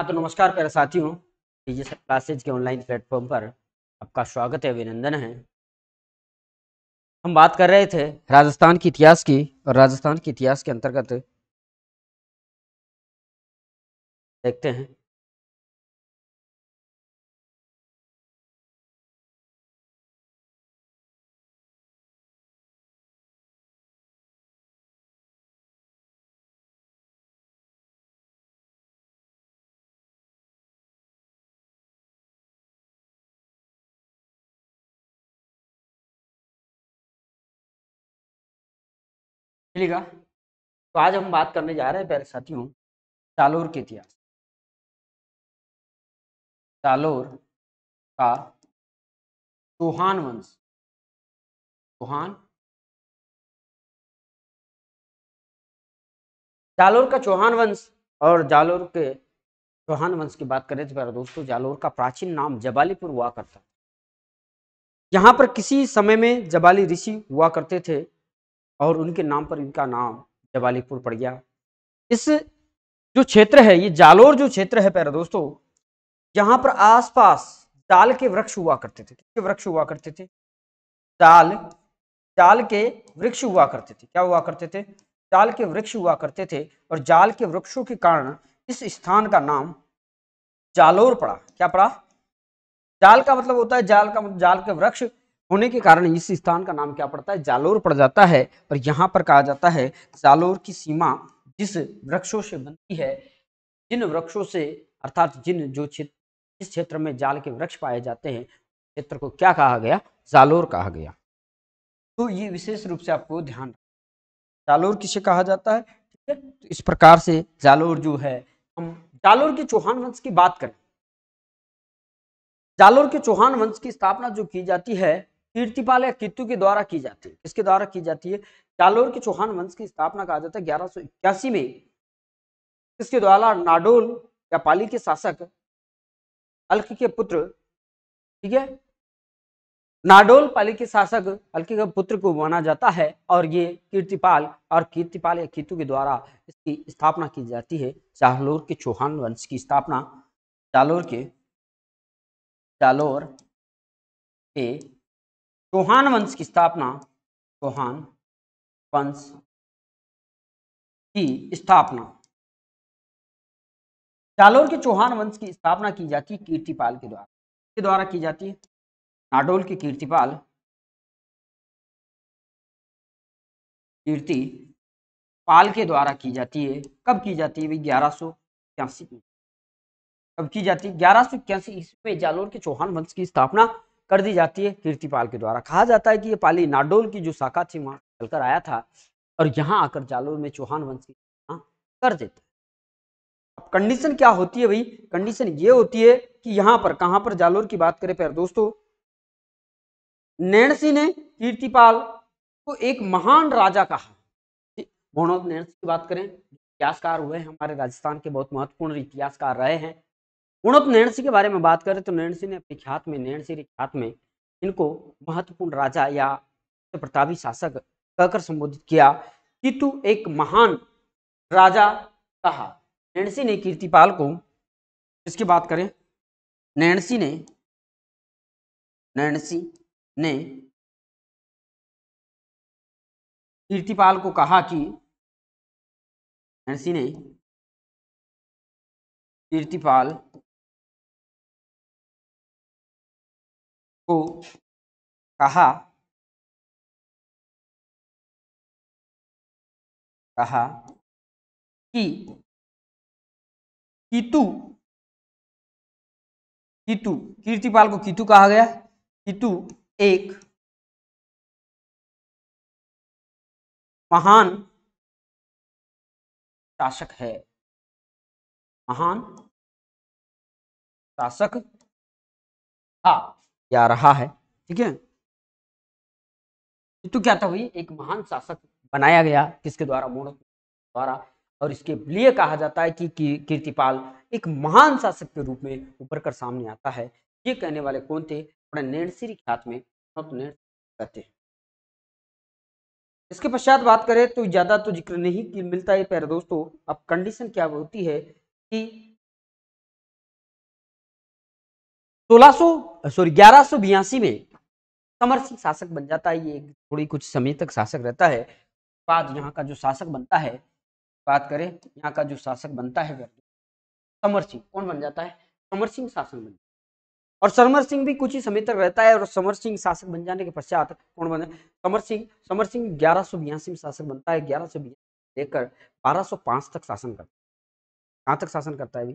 हाँ तो नमस्कार प्यारे साथियों क्लासेज के ऑनलाइन प्लेटफॉर्म पर आपका स्वागत है अभिनंदन है हम बात कर रहे थे राजस्थान की इतिहास की और राजस्थान के इतिहास के अंतर्गत देखते हैं ठीक है तो आज हम बात करने जा रहे हैं प्यारे साथियों चालोर के इतिहास चालोर का चौहान वंश चौहान जालोर का चौहान वंश और जालोर के चौहान वंश की बात करें तो प्यारे दोस्तों जालोर का प्राचीन नाम जबालीपुर हुआ करता यहाँ पर किसी समय में जबाली ऋषि हुआ करते थे और उनके नाम पर इनका नाम जवालीपुर पड़ गया इस जो क्षेत्र है ये जालोर जो क्षेत्र है पैरा दोस्तों यहाँ पर आसपास ताल के वृक्ष हुआ करते थे किसके वृक्ष हुआ करते थे ताल ताल के वृक्ष हुआ करते थे क्या हुआ करते थे ताल के वृक्ष हुआ करते थे और जाल के वृक्षों के कारण इस स्थान का नाम जालोर पड़ा क्या पड़ा जाल का मतलब होता है जाल का मतलब जाल के वृक्ष होने के कारण इस स्थान का नाम क्या पड़ता है जालोर पड़ जाता है और यहाँ पर कहा जाता है जालोर की सीमा जिस वृक्षों से बनती है जिन वृक्षों से अर्थात जिन जो क्षेत्र जिस क्षेत्र में जाल के वृक्ष पाए जाते हैं क्षेत्र को क्या कहा गया जालोर कहा गया तो ये विशेष रूप से आपको ध्यान जालोर किसे कहा जाता है ठीक है तो इस प्रकार से जालोर जो है हम जालोर के चौहान वंश की बात करें जालोर के चौहान वंश की स्थापना जो की जाती है कीर्तिपाल या कितु के द्वारा की जाती है इसके द्वारा की जाती है जालोर के चौहान वंश की स्थापना कहा जाता है ग्यारह में इसके द्वारा नाडोल या पाली के शासक अल्क के पुत्र ठीक है नाडोल पाली के शासक अलकी के पुत्र को माना जाता है और ये कीर्तिपाल और कीर्तिपाल या कीतु के द्वारा इसकी स्थापना की जाती है जालोर के चौहान वंश की स्थापना जालोर के जालोर के चौहान वंश की स्थापना चौहान वंश की स्थापना जालोर के चौहान वंश की स्थापना की जाती है कीर्तिपाल के द्वारा के द्वारा की जाती है नाडोल के कीर्तिपाल कीर्ति पाल के द्वारा की जाती है कब की जाती है ग्यारह सौ इक्यासी कब की जाती है ग्यारह सौ इक्यासी ईस्वी में जालोर के चौहान वंश की स्थापना कर दी जाती है कीर्तिपाल के द्वारा कहा जाता है कि ये पाली नाडोल की जो शाखा थी वहां चलकर आया था और यहाँ आकर जालोर में चौहान वंश की कर देता है अब कंडीशन क्या होती है भाई कंडीशन ये होती है कि यहाँ पर कहाँ पर जालोर की बात करें प्यार दोस्तों नैणसी ने कीर्तिपाल को एक महान राजा कहा मोहनोद नैणसी की बात करें इतिहासकार हुए हमारे राजस्थान के बहुत महत्वपूर्ण इतिहासकार रहे हैं गुणोत्त नैणसी के बारे में बात करें तो नैणसी ने अपने ख्यात में नैणसी ख्यात में इनको महत्वपूर्ण राजा या प्रतापी शासक कहकर संबोधित किया तू एक महान राजा कहा नैणसी ने कीर्तिपाल को इसकी बात करें नैणसी ने नैणसी ने कीर्तिपाल को कहा कि नैणसी ने कीर्तिपाल को कहा कहा कि कितु कितु कीर्तिपाल को कितु कहा गया कितु एक महान शासक है महान शासक हा या रहा है ठीक है तो क्या था भाई एक महान शासक बनाया गया किसके द्वारा मोड़ द्वारा और इसके लिए कहा जाता है कि कीर्तिपाल एक महान शासक के रूप में ऊपर कर सामने आता है ये कहने वाले कौन थे अपने नैणसिरी ख्यात में कहते हैं इसके पश्चात बात करें तो ज़्यादा तो जिक्र नहीं मिलता है पैर दोस्तों अब कंडीशन क्या होती है कि सोलह सॉरी ग्यारह में समर सिंह शासक बन जाता है ये थोड़ी कुछ समय तक शासक रहता है बाद यहाँ का जो शासक बनता है बात करें यहाँ का जो शासक बनता है समर सिंह कौन बन जाता है समर सिंह शासक बन जाता है और समर सिंह भी कुछ ही समय तक रहता है और समर सिंह शासक बन जाने के पश्चात कौन बन समर सिंह समर सिंह ग्यारह सौ बयासी में शासक बनता है ग्यारह सौ बयासी लेकर बारह सौ पांच तक शासन करता है कहाँ तक शासन करता है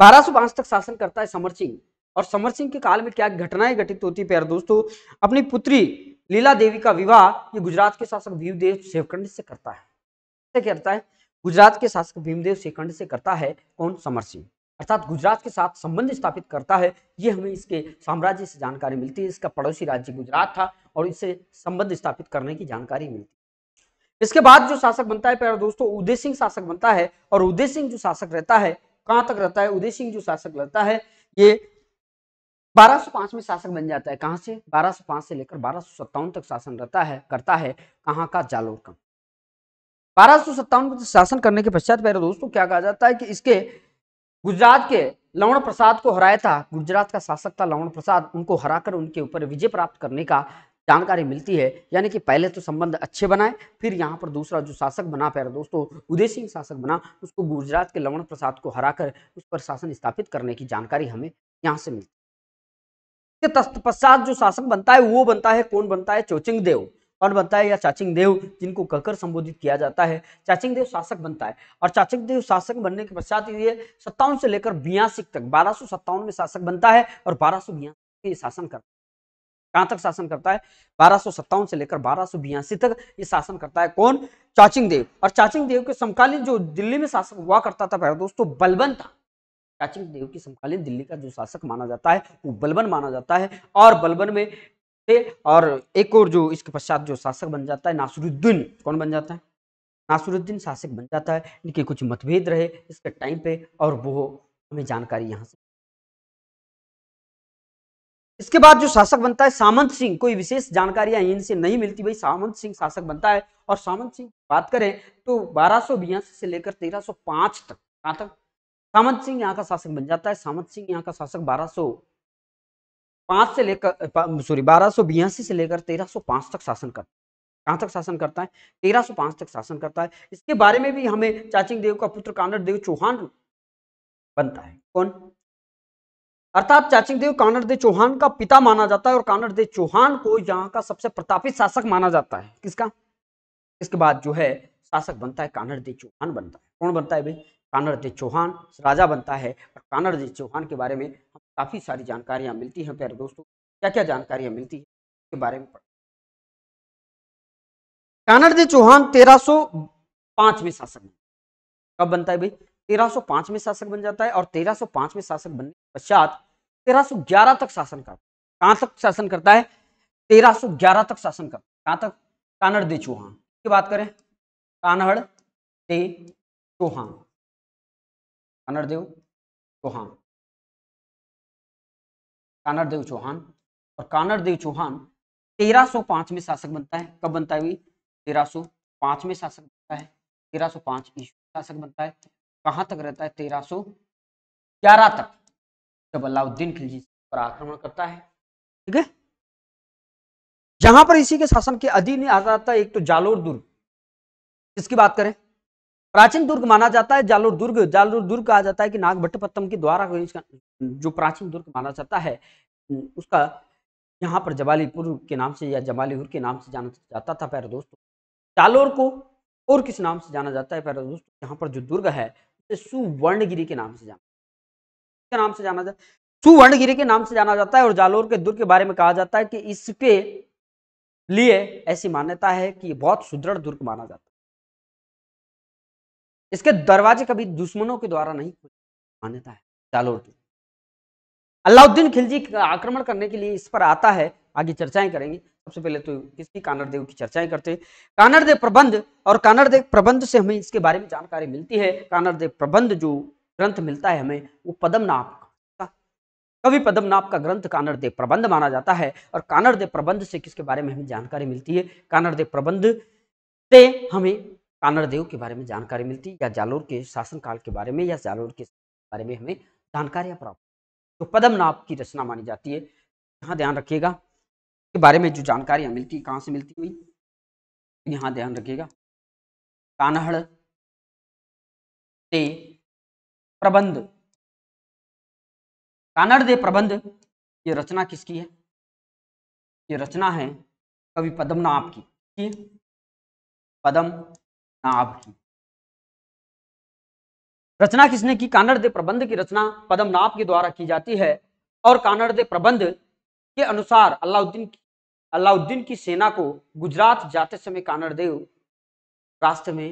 बारह सौ पांच तक शासन करता है समर सिंह और समर सिंह के काल में क्या घटनाएं घटित होती प्यार दोस्तों अपनी पुत्री लीला देवी का विवाह ये गुजरात के शासक भीमदेव सेवकंड से करता है करता है गुजरात के शासक भीमदेव सेकंड से करता है कौन समर सिंह अर्थात गुजरात के साथ संबंध स्थापित करता है ये हमें इसके साम्राज्य से जानकारी मिलती है इसका पड़ोसी राज्य गुजरात था और इससे संबंध स्थापित करने की जानकारी मिलती इसके बाद जो शासक बनता है प्यारे दोस्तों उदय सिंह शासक बनता है और उदय सिंह जो शासक रहता है कहाँ तक रहता है उदय सिंह जो शासक रहता है ये 1205 में शासक बन जाता है कहाँ से 1205 से लेकर बारह तक शासन रहता है करता है कहाँ का जालोर का बारह में तो शासन करने के पश्चात मेरे दोस्तों क्या कहा जाता है कि इसके गुजरात के लवण प्रसाद को हराया था गुजरात का शासक था लवण प्रसाद उनको हराकर उनके ऊपर विजय प्राप्त करने का जानकारी मिलती है यानी कि पहले तो संबंध अच्छे बनाए फिर यहाँ पर दूसरा जो शासक बना पैर दोस्तों उदय सिंह शासक बना उसको गुजरात के लवण प्रसाद को हराकर उस पर शासन स्थापित करने की जानकारी हमें यहाँ से मिलती के तत्पश्चात जो शासक बनता है वो बनता है कौन बनता है चौचिंग देव कौन बनता है या चाचिंग देव जिनको कहकर संबोधित किया जाता है चाचिंग देव शासक बनता है और चाचिंग देव शासक बनने के पश्चात ये सत्तावन से लेकर बयासी तक बारह में शासक बनता है और बारह सौ शासन करता है कहाँ तक शासन करता है बारह से लेकर बारह तक ये शासन करता है कौन चाचिंग देव और चाचिंग देव के समकालीन जो दिल्ली में शासक हुआ करता था दोस्तों बलबन था प्राचीन देव की समकालीन दिल्ली का जो शासक माना जाता है वो बलबन माना जाता है और बलबन में और एक और जो इसके पश्चात जो शासक बन जाता है नासुरुद्दीन कौन बन जाता है नासुरुद्दीन शासक बन जाता है इनके कुछ मतभेद रहे इसके टाइम पे और वो हमें जानकारी यहाँ से इसके बाद जो शासक बनता है सामंत सिंह कोई विशेष जानकारियां इनसे नहीं मिलती भाई सामंत सिंह शासक बनता है और सामंत सिंह बात करें तो बारह से लेकर तेरह तक कहाँ तक सामंत सिंह यहाँ का शासक बन जाता है सामंत सिंह यहाँ का शासक बारह पांच से लेकर सॉरी बारह से लेकर तेरह तक शासन करता है कहाँ तक शासन करता है तेरह सो पांच तक शासन करता है इसके बारे में भी हमें चाचिंग देव का पुत्र कानड़ देव चौहान बनता है कौन अर्थात चाचिंग देव कानड़ देव चौहान का पिता माना जाता है और कानड़ देव चौहान को यहाँ का सबसे प्रतापित शासक माना जाता है किसका इसके बाद जो है शासक बनता है कानड़ देव चौहान बनता है कौन बनता है भाई कानरजी चौहान राजा बनता है और कानरजी चौहान के बारे में हम काफ़ी सारी जानकारियाँ मिलती हैं प्यारे दोस्तों क्या क्या जानकारियाँ मिलती हैं उसके बारे में कानरजी चौहान 1305 में शासक बन कब बनता है भाई 1305 में शासक बन जाता है और 1305 में शासक बनने के पश्चात 1311 तक शासन करता है कहाँ तक शासन करता है 1311 तक शासन करता है कहाँ तक कानड़ दे चौहान की बात करें कानड़ दे चौहान कानरदेव चौहान कानरदेव चौहान और कानरदेव चौहान 1305 में शासक बनता है कब बनता है भाई 1305 में शासक बनता है 1305 ईस्वी शासक बनता है कहां तक रहता है 1311 तक जब अलाउद्दीन खिलजी पर आक्रमण करता है ठीक है जहां पर इसी के शासन के अधीन आ जाता है एक तो जालोर दुर्ग इसकी बात करें प्राचीन दुर्ग माना जाता है जालोर दुर्ग जालोर दुर्ग कहा जाता है कि नागभट्टपत्तम के द्वारा जो प्राचीन दुर्ग माना जाता है उसका यहाँ पर जवालीपुर के नाम से या जवालीपुर के नाम से जाना जाता था पैर दोस्तों जालोर को और किस नाम से जाना जाता है पैर दोस्तों यहाँ पर जो दुर्ग है उसे सुवर्णगिरी के नाम से जाना के नाम से जाना जाता सुवर्णगिरी के नाम से जाना जाता है और जालोर के दुर्ग के बारे में कहा जाता है कि इसके लिए ऐसी मान्यता है कि बहुत सुदृढ़ दुर्ग माना जाता है इसके दरवाजे कभी दुश्मनों के द्वारा नहीं मान्यता है जालोर की अलाउद्दीन खिलजी का आक्रमण करने के लिए इस पर आता है आगे चर्चाएं करेंगे सबसे पहले तो किसकी कानरदेव की चर्चाएं करते हैं कानरदेव प्रबंध और कानरदेव प्रबंध से हमें इसके बारे में जानकारी मिलती है कानरदेव प्रबंध जो ग्रंथ मिलता है हमें वो पदमनाभ का कवि पदमनाभ का ग्रंथ कानरदेव प्रबंध माना जाता है और कानरदेव प्रबंध से किसके बारे में हमें जानकारी मिलती है कानरदेव प्रबंध से हमें कानड़देव के बारे में जानकारी मिलती या जालोर के शासनकाल के बारे में या जालोर के बारे में हमें जानकारियां प्राप्त तो नाप की रचना मानी जाती है यहाँ ध्यान रखिएगा के बारे में जो जानकारियां मिलती कहाँ से मिलती हुई यहाँ ध्यान रखिएगा कानहड़ दे प्रबंध कानड़ दे प्रबंध ये रचना किसकी है ये रचना है कवि पद्मनाभ की पदम आपकी रचना किसने की कानड़ प्रबंध की रचना पद्मनाभ के द्वारा की जाती है और कानड़ प्रबंध के अनुसार अलाउद्दीन अलाउद्दीन की सेना को गुजरात जाते समय कानड़देव रास्ते में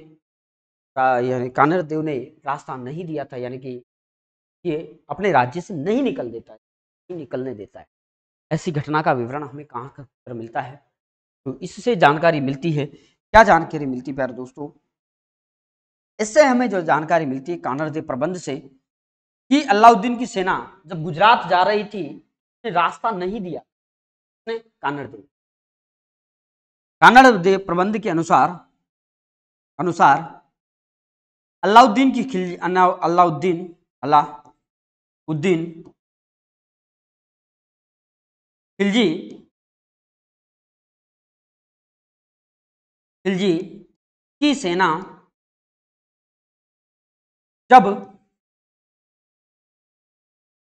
यानी देव ने रास्ता नहीं दिया था यानी कि ये अपने राज्य से नहीं निकल देता है नहीं निकलने देता है ऐसी घटना का विवरण हमें कहाँ मिलता है तो इससे जानकारी मिलती है क्या जानकारी मिलती प्यारे दोस्तों इससे हमें जो जानकारी मिलती है देव प्रबंध से कि अलाउद्दीन की सेना जब गुजरात जा रही थी उसने रास्ता नहीं दिया उसने कानर देव प्रबंध के अनुसार अनुसार अलाउद्दीन की खिलजी अलाउद्दीन अलाउद्दीन खिलजी खिलजी की सेना जब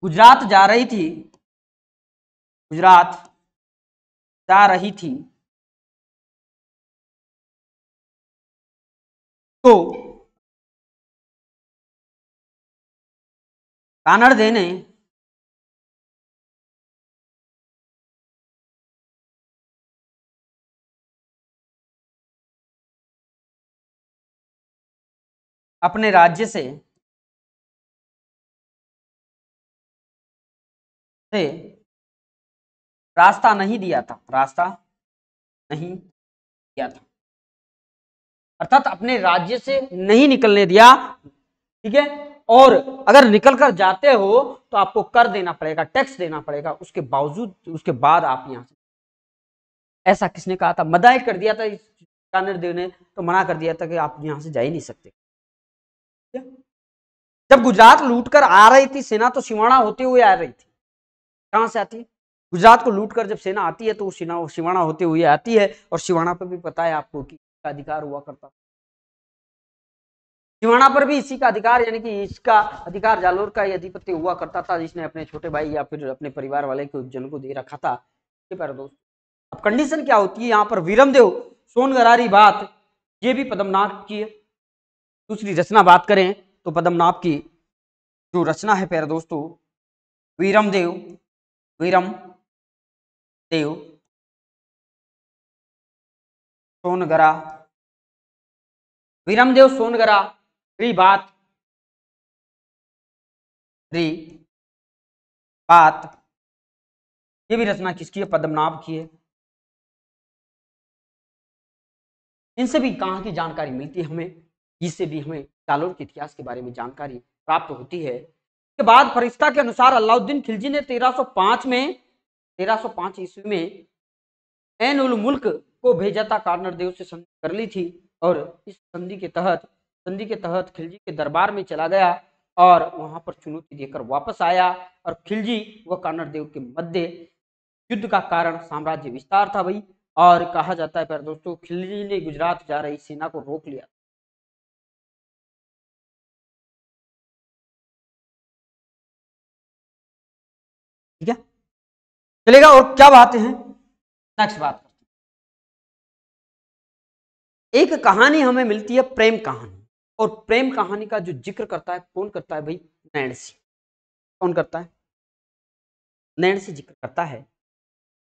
गुजरात जा रही थी गुजरात जा रही थी तो कानड़ देने अपने राज्य से से रास्ता नहीं दिया था रास्ता नहीं दिया था अर्थात अपने राज्य से नहीं निकलने दिया ठीक है और अगर निकल कर जाते हो तो आपको कर देना पड़ेगा टैक्स देना पड़ेगा उसके बावजूद उसके बाद आप यहाँ से ऐसा किसने कहा था मदाय कर दिया था इस ने तो मना कर दिया था कि आप यहां से जा ही नहीं सकते जब गुजरात लूट कर आ रही थी सेना तो सिवाणा होते हुए आ रही थी कहां से आती है गुजरात को लूट कर जब सेना आती है तो वो होते हुए आती है और सिवाणा पर भी पता है आपको कि इसका अधिकार हुआ करता सिवाणा पर भी इसी का अधिकार यानी कि इसका अधिकार जालोर का अधिपत्य हुआ करता था जिसने अपने छोटे भाई या फिर अपने परिवार वाले को जन को दे रखा था दोस्त अब कंडीशन क्या होती है यहाँ पर वीरमदेव सोनगरारी बात ये भी पदमनाथ की है दूसरी रचना बात करें तो पद्मनाभ की जो रचना है प्यारे दोस्तों वीरम देव वीरम देव सोनगरा देव सोनगरा री बात री बात ये भी रचना किसकी है पद्मनाभ की है इनसे भी कहाँ की जानकारी मिलती है हमें इससे भी हमें जालौर के इतिहास के बारे में जानकारी प्राप्त होती है इसके बाद फरिश्ता के अनुसार अलाउद्दीन खिलजी ने 1305 में 1305 ईस्वी में एन उल मुल्क को भेजा था देव से संधि कर ली थी और इस संधि के तहत संधि के तहत खिलजी के दरबार में चला गया और वहां पर चुनौती देकर वापस आया और खिलजी व देव के मध्य युद्ध का कारण साम्राज्य विस्तार था भाई और कहा जाता है पर दोस्तों खिलजी ने गुजरात जा रही सेना को रोक लिया ठीक है चलेगा और क्या बातें हैं नेक्स्ट बात एक कहानी हमें मिलती है प्रेम कहानी और प्रेम कहानी का जो जिक्र करता है कौन करता है भाई सिंह कौन करता है सिंह जिक्र करता है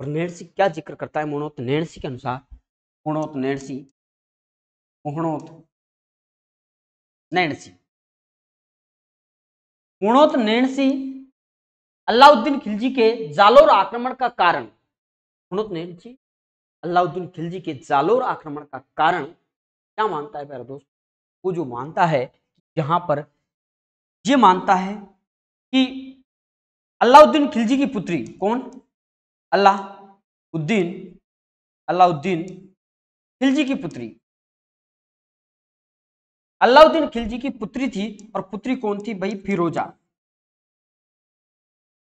और सिंह क्या जिक्र करता है मोणोत सिंह के अनुसार सिंह मोणोत नैणसी सिंह नैणसी मोणोत सिंह अलाउद्दीन खिलजी के जालोर आक्रमण का कारण तो जी अलाउद्दीन खिलजी के जालोर आक्रमण का कारण क्या मानता है प्यारा दोस्त वो जो मानता है यहाँ पर ये मानता है कि अलाउद्दीन खिलजी की पुत्री कौन अल्लाह उद्दीन अलाउद्दीन खिलजी की पुत्री अलाउद्दीन खिलजी की पुत्री थी और पुत्री कौन थी भाई फिरोजा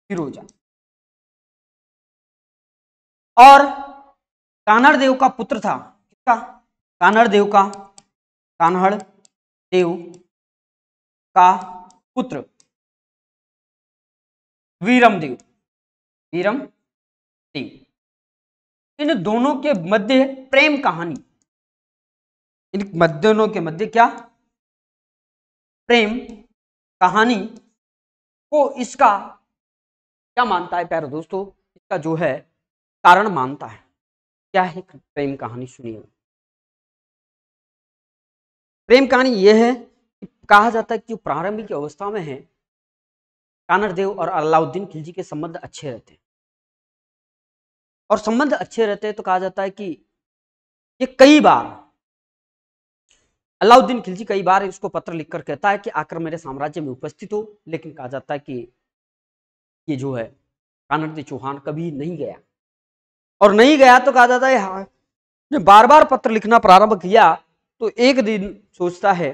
फिरोजा और कानड़ देव का पुत्र था किसका कानड़ देव का कान्हड़ देव का पुत्र वीरम देव वीरम देव इन दोनों के मध्य प्रेम कहानी इन दोनों के मध्य क्या प्रेम कहानी को इसका क्या मानता है प्यारे दोस्तों इसका जो है कारण मानता है क्या है प्रेम कहानी सुनिए प्रेम कहानी यह है कि कहा जाता है कि प्रारंभिक अवस्था में है कानर देव और अलाउद्दीन खिलजी के संबंध अच्छे रहते हैं और संबंध अच्छे रहते हैं तो कहा जाता है कि ये कई बार अलाउद्दीन खिलजी कई बार इसको पत्र लिखकर कहता है कि आकर मेरे साम्राज्य में उपस्थित हो लेकिन कहा जाता है कि ये जो है कानरती चौहान कभी नहीं गया और नहीं गया तो कहा जाता है हाँ ने बार बार पत्र लिखना प्रारंभ किया तो एक दिन सोचता है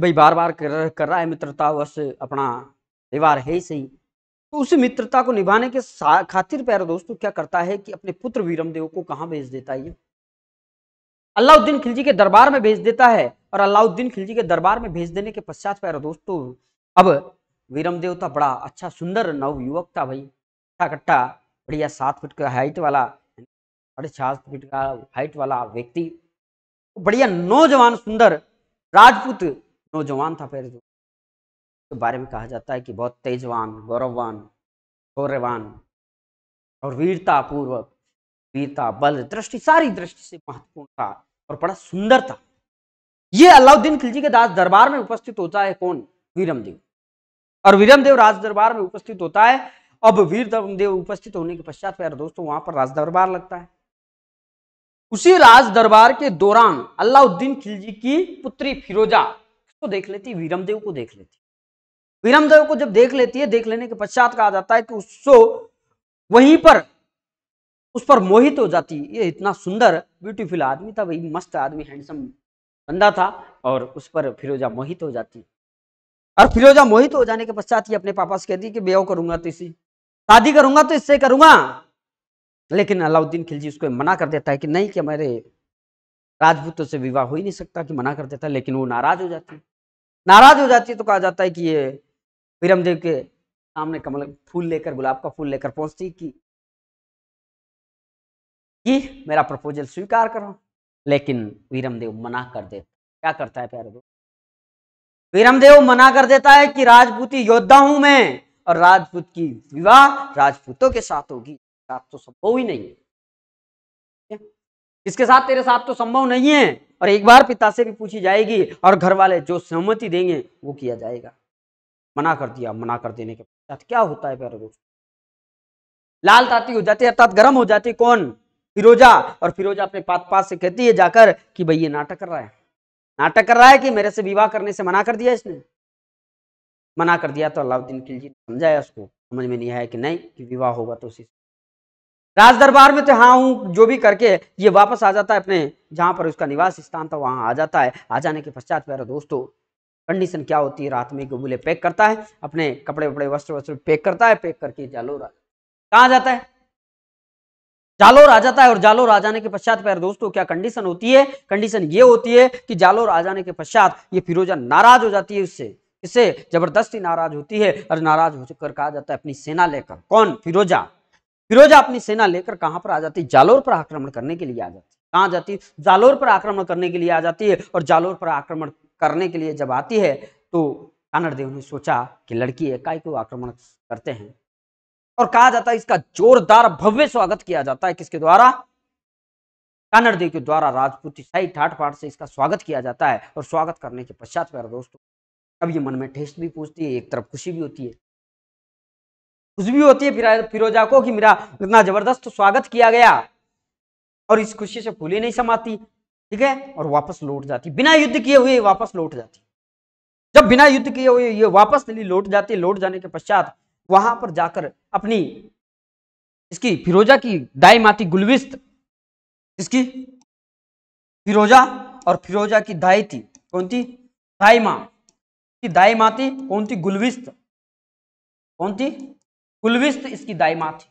भाई बार बार कर, कर रहा है मित्रता वश अपना परिवार है ही सही तो उस मित्रता को निभाने के खातिर प्यारे दोस्तों क्या करता है कि अपने पुत्र वीरमदेव को कहाँ भेज देता है ये अलाउद्दीन खिलजी के दरबार में भेज देता है और अलाउद्दीन खिलजी के दरबार में भेज देने के पश्चात प्यारे दोस्तों अब वीरमदेव था बड़ा अच्छा सुंदर नव युवक था भाई कट्ठा कट्ठा बढ़िया सात फीट का हाइट वाला साढ़े सात फीट का हाइट वाला व्यक्ति बढ़िया नौजवान सुंदर राजपूत नौजवान था फिर तो बारे में कहा जाता है कि बहुत तेजवान गौरववान गौरवान और वीरता पूर्वक वीरता बल दृष्टि सारी दृष्टि से महत्वपूर्ण था और बड़ा सुंदर था ये अलाउद्दीन खिलजी के दास दरबार में उपस्थित होता है कौन वीरमदेव और वीरमदेव राज दरबार में उपस्थित होता है अब वीरमदेव उपस्थित होने के पश्चात प्यारे दोस्तों वहां पर राज दरबार लगता है उसी राज दरबार के दौरान अलाउद्दीन खिलजी की पुत्री फिरोजा को देख लेती वीरमदेव को देख लेती वीरमदेव को जब देख लेती है देख लेने के पश्चात कहा जाता है कि उसको वहीं पर उस पर मोहित हो जाती ये इतना सुंदर ब्यूटीफुल आदमी था वही मस्त आदमी हैंडसम बंदा था और उस पर फिरोजा मोहित हो जाती और फिरोजा मोहित हो जाने के पश्चात ही अपने पापा से कहती कि ब्याह करूंगा तो इसी शादी करूंगा तो इससे करूंगा लेकिन अलाउद्दीन खिलजी उसको मना कर देता है कि नहीं कि हमारे राजपूतों से विवाह हो ही नहीं सकता कि मना कर देता लेकिन वो नाराज हो जाती है नाराज हो जाती है तो कहा जाता है कि ये विरमदेव के सामने कमल फूल लेकर गुलाब का फूल लेकर पहुंचती कि कि मेरा प्रपोजल स्वीकार करो लेकिन वीरमदेव मना कर देता क्या करता है प्यारे वीरमदेव मना कर देता है कि राजपूती योद्धा हूं मैं और राजपूत की विवाह राजपूतों के साथ होगी साथ तो संभव ही नहीं है इसके साथ तेरे साथ तो संभव नहीं है और एक बार पिता से भी पूछी जाएगी और घर वाले जो सहमति देंगे वो किया जाएगा मना कर दिया मना कर देने के पश्चात क्या होता है प्यारे दोस्तों लाल ताती हो जाती है अर्थात गर्म हो जाती कौन फिरोजा और फिरोजा अपने पात पास से कहती है जाकर कि भाई ये नाटक कर रहा है नाटक कर रहा है कि मेरे से विवाह करने से मना कर दिया इसने मना कर दिया तो अलाउद्दीन खिलजी समझाया उसको समझ में नहीं आया कि नहीं कि विवाह होगा तो उसी राज दरबार में तो हाँ हूँ जो भी करके ये वापस आ जाता है अपने जहाँ पर उसका निवास स्थान था वहाँ आ जाता है आ जाने के पश्चात मेरा दोस्तों कंडीशन क्या होती है रात में गबूले पैक करता है अपने कपड़े वपड़े वस्त्र वस्त्र पैक करता है पैक करके जालोरा कहाँ जाता है जालोर आ जाता है और जालोर आ जाने के पश्चात प्यार दोस्तों क्या कंडीशन होती है कंडीशन ये होती है कि जालोर आ जाने के पश्चात ये फिरोजा नाराज हो जाती है उससे इससे जबरदस्ती नाराज होती है और नाराज होकर कहा जाता है अपनी सेना लेकर कौन फिरोजा फिरोजा अपनी सेना लेकर कहां पर आ जाती है जालोर पर आक्रमण करने के लिए आ जाती है कहाँ जाती है जालोर पर आक्रमण करने के लिए आ जाती है और जालोर पर आक्रमण करने के लिए जब आती है तो कानड़ देव ने सोचा कि लड़की एकाई को आक्रमण करते हैं और कहा जाता है इसका जोरदार भव्य स्वागत किया जाता है किसके द्वारा कानड़ देव के द्वारा राजपूती शाही ठाट पाठ से इसका स्वागत किया जाता है और स्वागत करने के पश्चात प्यारे दोस्तों अब ये मन में ठेस भी पूछती है एक तरफ खुशी भी होती है खुश भी होती है फिरोजा को कि मेरा इतना जबरदस्त स्वागत किया गया और इस खुशी से फूली नहीं समाती ठीक है और वापस लौट जाती बिना युद्ध किए हुए वापस लौट जाती जब बिना युद्ध किए हुए ये वापस दिल्ली लौट जाती लौट जाने के पश्चात वहां पर जाकर अपनी इसकी फिरोजा की दाई माती गुलविस्त इसकी फिरोजा और फिरोजा की दाई थी कौन थी दाई माँ की दाई माँ थी कौन थी गुलविस्त कौन थी गुलविस्त इसकी दाई माँ थी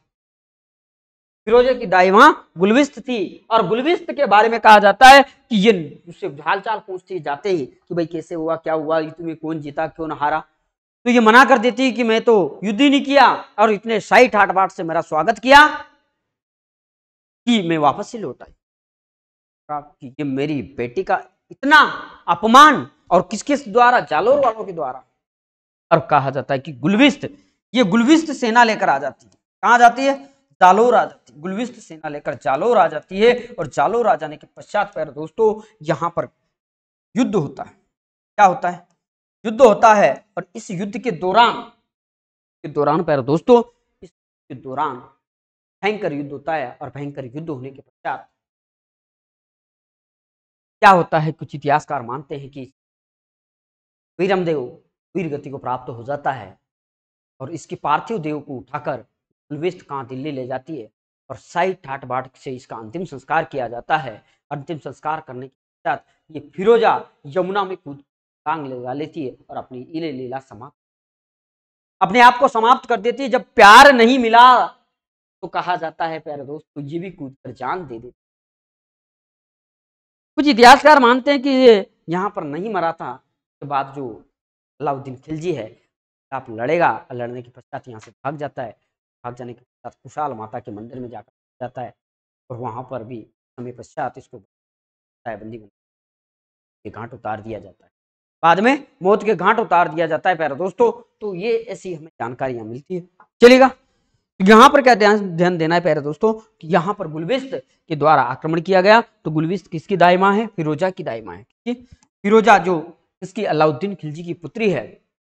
फिरोजा की दाई माँ गुलविस्त थी और गुलविस्त के बारे में कहा जाता है कि ये उससे हाल चाल पूछते जाते ही कि भाई कैसे हुआ क्या हुआ तुम्हें कौन जीता क्यों हारा तो ये मना कर देती है कि मैं तो युद्ध ही नहीं किया और इतने साइट हाट से मेरा स्वागत किया कि मैं वापस ही लौट आई कि ये मेरी बेटी का इतना अपमान और किस किस द्वारा जालोर वालों के द्वारा और कहा जाता है कि गुलविस्त ये गुलविस्त सेना लेकर आ जाती है कहाँ जाती है जालोर आ जाती है गुलविस्त सेना लेकर जालोर आ जाती है और जालोर आ जाने के पश्चात पर दोस्तों यहाँ पर युद्ध होता है क्या होता है युद्ध होता है और इस युद्ध के दौरान के दौरान पैर दोस्तों इस के दौरान भयंकर युद्ध होता है और भयंकर युद्ध होने के पश्चात क्या होता है कुछ इतिहासकार मानते हैं कि वीरमदेव वीर गति को प्राप्त हो जाता है और इसके पार्थिव देव को उठाकर कुलवेस्ट कहाँ दिल्ली ले जाती है और साई ठाट बाट से इसका अंतिम संस्कार किया जाता है अंतिम संस्कार करने के पश्चात ये फिरोजा यमुना में कूद तांग लगा लेती है और अपनी इले लीला समाप्त अपने आप को समाप्त कर देती है जब प्यार नहीं मिला तो कहा जाता है प्यारे दोस्त ये भी कूद कर जान दे देती कुछ इतिहासकार मानते हैं कि ये यहाँ पर नहीं मरा था उसके बाद जो अलाउद्दीन खिलजी है आप लड़ेगा लड़ने के पश्चात यहाँ से भाग जाता है भाग जाने के पश्चात खुशाल माता के मंदिर में जाकर जाता है और वहाँ पर भी समय पश्चात इसको बंदी उतार दिया जाता है बाद में मौत के घाट उतार दिया जाता है प्यारा दोस्तों तो ये ऐसी हमें जानकारियां मिलती है चलेगा यहाँ पर क्या ध्यान देना है प्यारे दोस्तों कि यहाँ पर गुलविस्त के द्वारा आक्रमण किया गया तो गुलविस्त किसकी दाई माँ है फिरोजा की दाई माँ है ठीक है फिरोजा जो इसकी अलाउद्दीन खिलजी की पुत्री है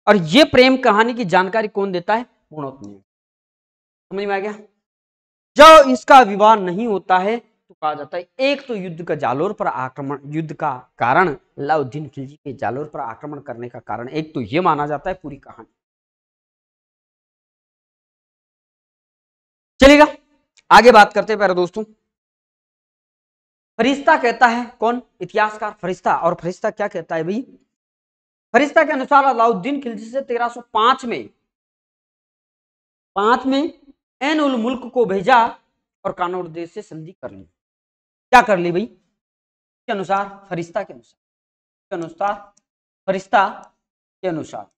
और ये प्रेम कहानी की जानकारी कौन देता है समझ में आ गया जब इसका विवाह नहीं होता है कहा जाता है एक तो युद्ध का जालोर पर आक्रमण युद्ध का कारण अलाउद्दीन खिलजी के जालोर पर आक्रमण करने का कारण एक तो ये माना जाता है पूरी कहानी चलेगा आगे बात करते हैं दोस्तों फरिश्ता कहता है कौन इतिहासकार फरिश्ता और फरिश्ता क्या कहता है भाई फरिश्ता के अनुसार अलाउद्दीन खिलजी से 1305 में पांच में एन उल मुल्क को भेजा और कानूर देश से संधि कर ली क्या कर ली भाई के अनुसार फरिश्ता के अनुसार के अनुसार फरिश्ता के अनुसार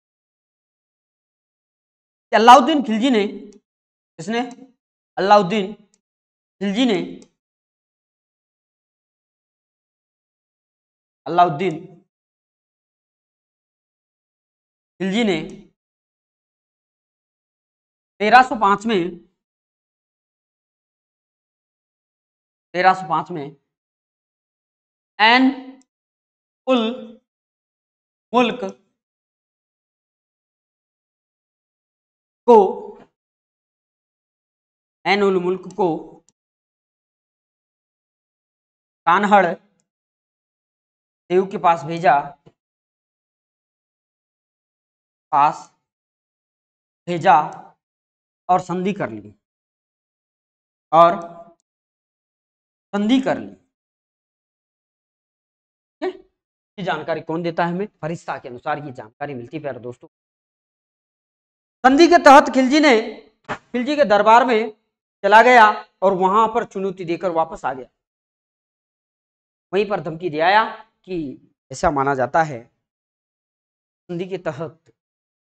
अलाउद्दीन खिलजी ने इसने अलाउद्दीन खिलजी ने अलाउद्दीन खिलजी ने 1305 में पांच में एन उल मुल्क को एन उल मुल्क को कानहड़ देव के पास भेजा पास भेजा और संधि कर ली और संधि कर ली ये जानकारी कौन देता है हमें फरिश्ता के अनुसार ये जानकारी मिलती है दोस्तों संधि के तहत खिलजी ने खिलजी के दरबार में चला गया और वहां पर चुनौती देकर वापस आ गया वहीं पर धमकी दे आया कि ऐसा माना जाता है संधि के तहत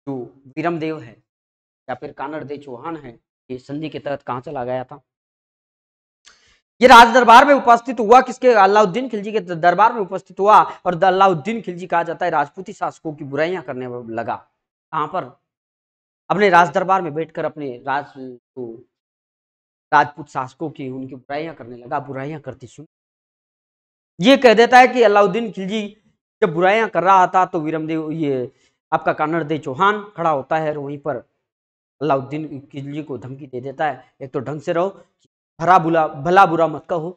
जो वीरमदेव है या फिर कानड़ दे चौहान है ये संधि के तहत कहाँ चला गया था ये राज दरबार में उपस्थित हुआ किसके अलाउद्दीन खिलजी के दरबार में उपस्थित हुआ और अलाउद्दीन खिलजी कहा जाता है राजपूती शासकों की बुराइयां करने लगा कहां पर अपने राज दरबार में बैठकर अपने राज को तो राजपूत शासकों की उनकी बुराइयां करने लगा बुराइयां करती सुन ये कह देता है कि अलाउद्दीन खिलजी जब बुराइयां कर रहा था तो वीरमदेव ये आपका दे चौहान खड़ा होता है और वहीं पर अलाउद्दीन खिलजी को धमकी दे देता है एक तो ढंग से रहो भरा बुला भला बुरा मत कहो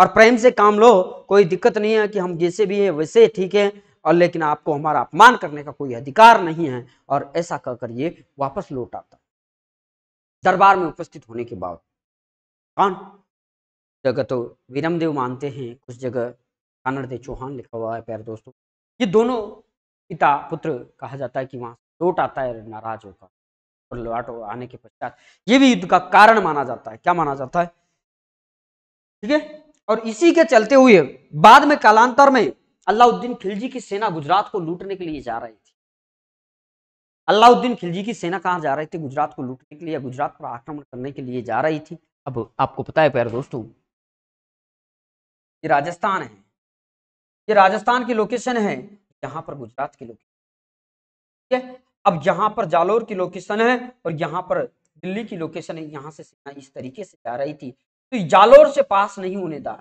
और प्रेम से काम लो कोई दिक्कत नहीं है कि हम जैसे भी है वैसे ठीक है और लेकिन आपको हमारा अपमान करने का कोई अधिकार नहीं है और ऐसा कह कर ये वापस लौट आता दरबार में उपस्थित होने के बाद कौन जगह तो वीरमदेव मानते हैं कुछ जगह कानरदेव चौहान लिखा हुआ है प्यारे दोस्तों ये दोनों पिता पुत्र कहा जाता है कि वहां लौट आता है नाराज होकर और लौट आने के पश्चात ये भी युद्ध का कारण माना जाता है क्या माना जाता है ठीक है और इसी के चलते हुए बाद में कालांतर में अलाउद्दीन खिलजी की सेना गुजरात को लूटने के लिए जा रही थी अलाउद्दीन खिलजी की सेना कहाँ जा रही थी गुजरात को लूटने के लिए गुजरात पर आक्रमण करने के लिए जा रही थी अब आपको पता है प्यार दोस्तों ये राजस्थान है ये राजस्थान की लोकेशन है यहां पर गुजरात की लोकेशन ठीक है अब यहाँ पर जालोर की लोकेशन है और यहाँ पर दिल्ली की लोकेशन है यहाँ से सेना इस तरीके से जा रही थी तो जालोर से पास नहीं होने दा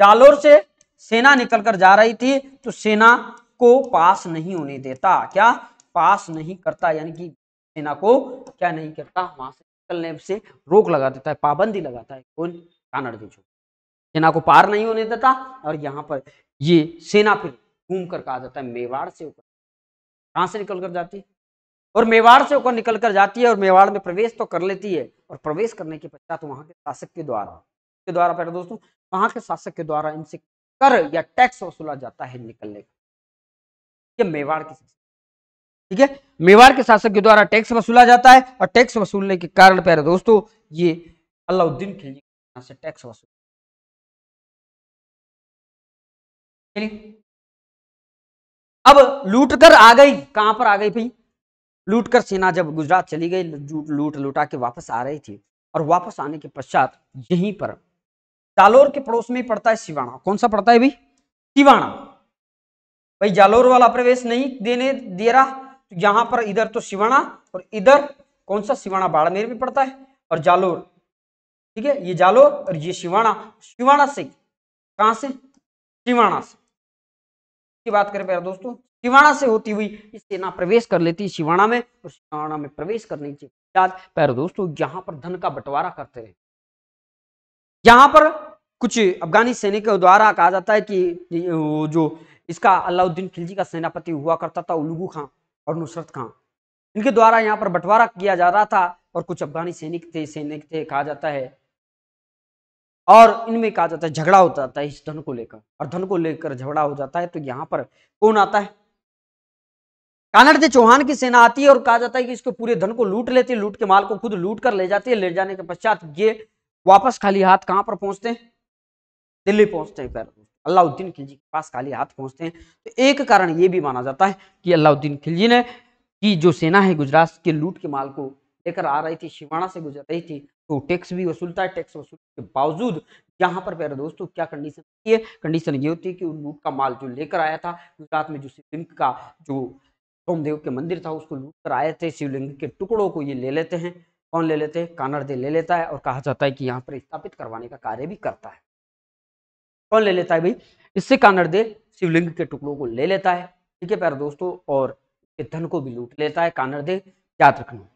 जालोर से सेना निकलकर जा रही थी तो सेना को पास नहीं होने देता क्या पास नहीं करता यानी कि सेना को क्या नहीं करता वहां से निकलने से रोक लगा देता है पाबंदी लगाता है कौन कानड़ देशो सेना को पार नहीं होने देता और यहाँ पर ये सेना फिर घूम कर कहा जाता है मेवाड़ से ऊपर कहाँ से निकल कर जाती और मेवाड़ से होकर निकल कर जाती है और मेवाड़ में प्रवेश तो कर लेती है और प्रवेश करने के पश्चात वहां के शासक के द्वारा के द्वारा पहले दोस्तों वहां के शासक के द्वारा इनसे कर या टैक्स वसूला जाता है निकलने का ये मेवाड़ के ठीक है मेवाड़ के शासक के द्वारा टैक्स वसूला जाता है और टैक्स वसूलने के कारण पहले दोस्तों ये अलाउद्दीन खिलजी से टैक्स वसूल अब लूट कर आ गई कहां पर आ गई भाई लूट कर सेना जब गुजरात चली गई लूट लूटा के वापस आ रही थी और वापस आने के पश्चात यहीं पर जालोर के पड़ोस में पड़ता है सिवाना कौन सा पड़ता है भाई सिवाना भाई जालोर वाला प्रवेश नहीं देने दे रहा तो यहां पर इधर तो सिवाना और इधर कौन सा सिवाना बाड़मेर में पड़ता है और जालोर ठीक है ये जालोर और ये शिवाणा शिवाणा से कहा से शिवाणा से बात करें प्यारे दोस्तों शिवाणा से होती हुई सेना प्रवेश कर लेती है शिवाणा में और शिवाणा में प्रवेश करने के बाद पैर दोस्तों यहाँ पर धन का बंटवारा करते रहे यहाँ पर कुछ अफगानी सैनिकों द्वारा कहा जाता है कि जो इसका अलाउद्दीन खिलजी का सेनापति हुआ करता था उलुगू खां और नुसरत खां इनके द्वारा यहाँ पर बंटवारा किया जा रहा था और कुछ अफगानी सैनिक थे सैनिक थे कहा जाता है और इनमें कहा जाता है झगड़ा होता है इस धन को लेकर और धन को लेकर झगड़ा हो जाता है तो यहाँ पर कौन आता है कानड़ से चौहान की सेना आती है और कहा जाता है कि इसके पूरे धन को लूट लेती है लूट के माल को खुद लूट कर ले जाती है ले जाने के पश्चात ये वापस खाली हाथ कहां पर पहुंचते हैं दिल्ली पहुंचते हैं अलाउद्दीन खिलजी के पास खाली हाथ पहुंचते हैं तो एक कारण ये भी माना जाता है कि अलाउद्दीन खिलजी ने की जो सेना है गुजरात के लूट के माल को लेकर आ रही थी शिवाना से गुजर रही थी तो टैक्स भी वसूलता है टैक्स वसूल के बावजूद यहाँ पर प्यारे दोस्तों क्या कंडीशन होती है कंडीशन ये होती है कि उन लूट का माल जो लेकर आया था गुजरात में जो सिंह का जो सोमदेव के मंदिर था उसको लूट कर आए थे शिवलिंग के टुकड़ों को ये ले लेते हैं कौन ले लेते हैं कानरदे ले लेता है और कहा जाता है कि यहाँ पर स्थापित करवाने का कार्य भी करता है कौन ले लेता है भाई इससे दे शिवलिंग के टुकड़ों को ले लेता है ठीक है प्यारे दोस्तों और धन को भी लूट लेता है दे याद रखना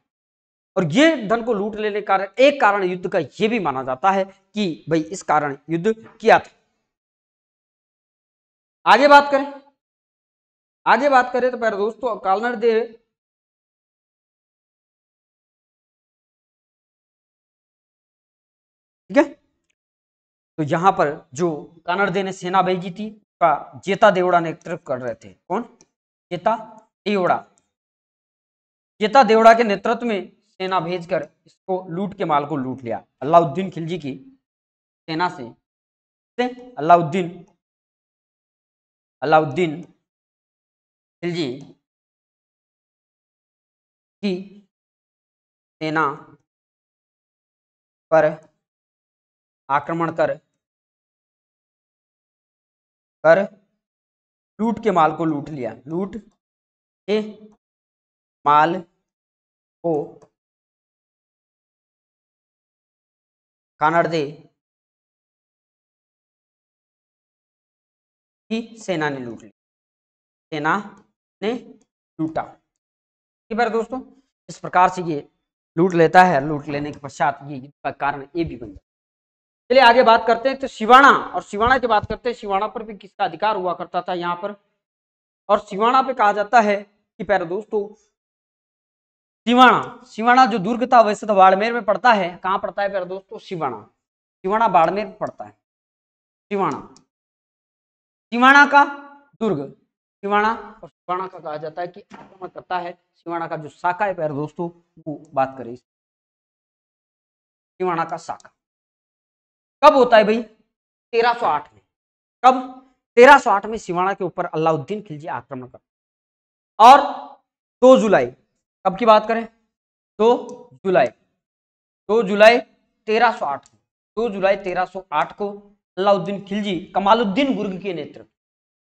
और ये धन को लूट लेने कारण एक कारण युद्ध का ये भी माना जाता है कि भाई इस कारण युद्ध किया था आगे बात करें आगे बात करें तो पहले दोस्तों कालनर दे ठीक है तो यहां पर जो कानर दे ने सेना भेजी थी का जेता देवड़ा नेतृत्व कर रहे थे कौन जेता देवड़ा जेता देवड़ा के नेतृत्व में सेना भेजकर इसको लूट के माल को लूट लिया अलाउद्दीन खिलजी की सेना से, से अलाउद्दीन अलाउद्दीन खिलजी की सेना पर आक्रमण कर कर लूट के माल को लूट लिया लूट के माल को कानड़ दे की सेना ने लूट लिया सेना ने लूटा ठीक है दोस्तों इस प्रकार से ये लूट लेता है लूट लेने के पश्चात ये युद्ध का कारण ये भी बन जाता चलिए आगे बात करते हैं तो शिवाणा और शिवाणा की बात करते हैं शिवाणा पर भी किसका अधिकार हुआ करता था यहाँ पर और शिवाणा पे कहा जाता है कि प्यारे दोस्तों शिवाणा शिवाणा जो दुर्ग था वैसे तो बाड़मेर में पड़ता है कहाँ पड़ता है प्यारे दोस्तों शिवाणा शिवाणा बाड़मेर में पड़ता है शिवाणा शिवाणा का दुर्ग शिवाणा और शिवाणा का कहा जाता है कि आक्रमण करता है शिवाणा का जो शाखा है पैर दोस्तों वो बात करें शिवाणा का शाखा कब होता है भाई 1308 में कब 1308 में शिवाणा के ऊपर अलाउद्दीन खिलजी आक्रमण कर और 2 जुलाई कब की बात करें 2 जुलाई 2 जुलाई 1308 को 2 जुलाई 1308 को अलाउद्दीन खिलजी कमालुद्दीन गुर्ग के नेतृत्व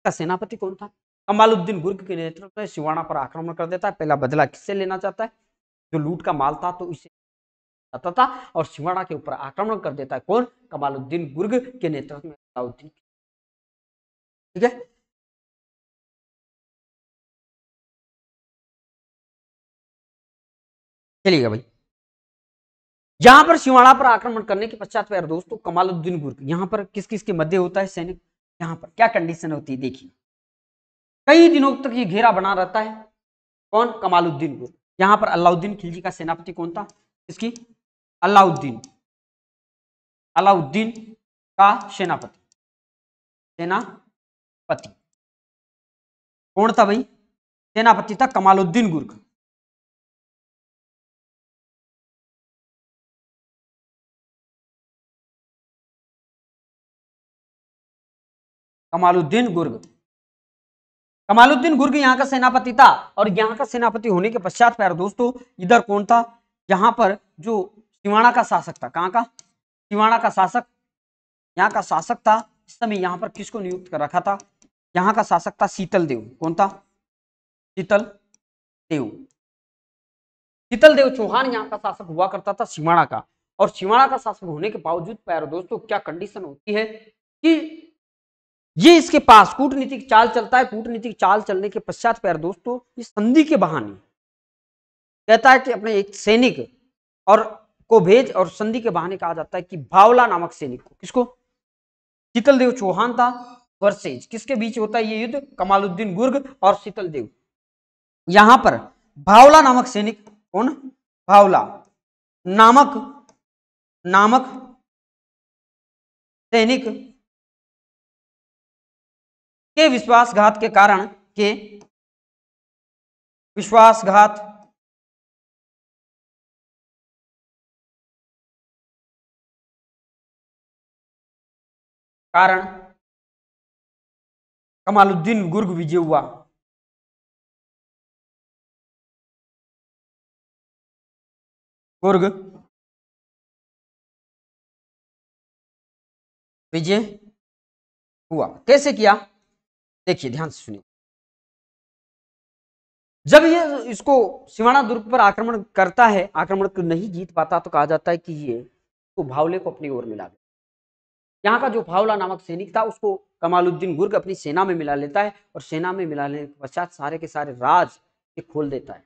का सेनापति कौन था कमालुद्दीन गुर्ग के नेतृत्व में शिवाना पर आक्रमण कर देता है पहला बदला किससे लेना चाहता है जो लूट का माल था तो इसे आता था और शिवाना के ऊपर आक्रमण कर देता है कौन कमालुद्दीन गुर्ग के नेतृत्व में अलाउद्दीन ठीक है चलिएगा भाई यहां पर शिवाड़ा पर आक्रमण करने के पश्चात दोस्तों कमालुद्दीन गुर्ग यहां पर किस किस के मध्य होता है सैनिक यहां पर क्या कंडीशन होती है देखिए कई दिनों तक ये घेरा बना रहता है कौन कमालुद्दीन को यहाँ पर अलाउद्दीन खिलजी का सेनापति कौन था इसकी अलाउद्दीन अलाउद्दीन का सेनापति सेनापति कौन था भाई सेनापति था कमालुद्दीन गुर्ग कमालुद्दीन गुर्ग कमालुद्दीन गुर्ग यहाँ का सेनापति था और यहाँ का सेनापति होने के पश्चात प्यार दोस्तों इधर कौन था यहाँ पर जो सिवाणा का शासक था कहाँ का सिवाणा का शासक यहाँ का शासक था इस समय यहाँ पर किसको नियुक्त कर रखा था यहाँ का शासक था शीतल देव कौन था शीतल देव शीतल देव चौहान यहाँ का शासक हुआ करता था सिवाणा का और सिवाणा का शासक होने के बावजूद प्यार दोस्तों क्या कंडीशन होती है कि ये इसके पास कूटनीतिक चाल चलता है कूटनीतिक चाल चलने के पश्चात प्यार दोस्तों ये संधि के बहाने कहता है कि अपने एक सैनिक और को भेज और संधि के बहाने कहा जाता है कि भावला नामक सैनिक को किसको शीतलदेव चौहान था वर्सेज किसके बीच होता है ये युद्ध कमालुद्दीन गुर्ग और शीतलदेव यहां पर भावला नामक सैनिक कौन भावला नामक नामक सैनिक के विश्वासघात के कारण के विश्वासघात कारण कमालुद्दीन गुर्ग विजय हुआ गुर्ग विजय हुआ कैसे किया देखिए ध्यान से सुनिए जब ये इसको सिवाना दुर्ग पर आक्रमण करता है आक्रमण को नहीं जीत पाता तो कहा जाता है कि ये तो भावले को अपनी ओर मिला दे यहाँ का जो भावला नामक सैनिक था उसको कमालुद्दीन गुर्ग अपनी सेना में मिला लेता है और सेना में मिला लेने के पश्चात सारे के सारे राज ये खोल देता है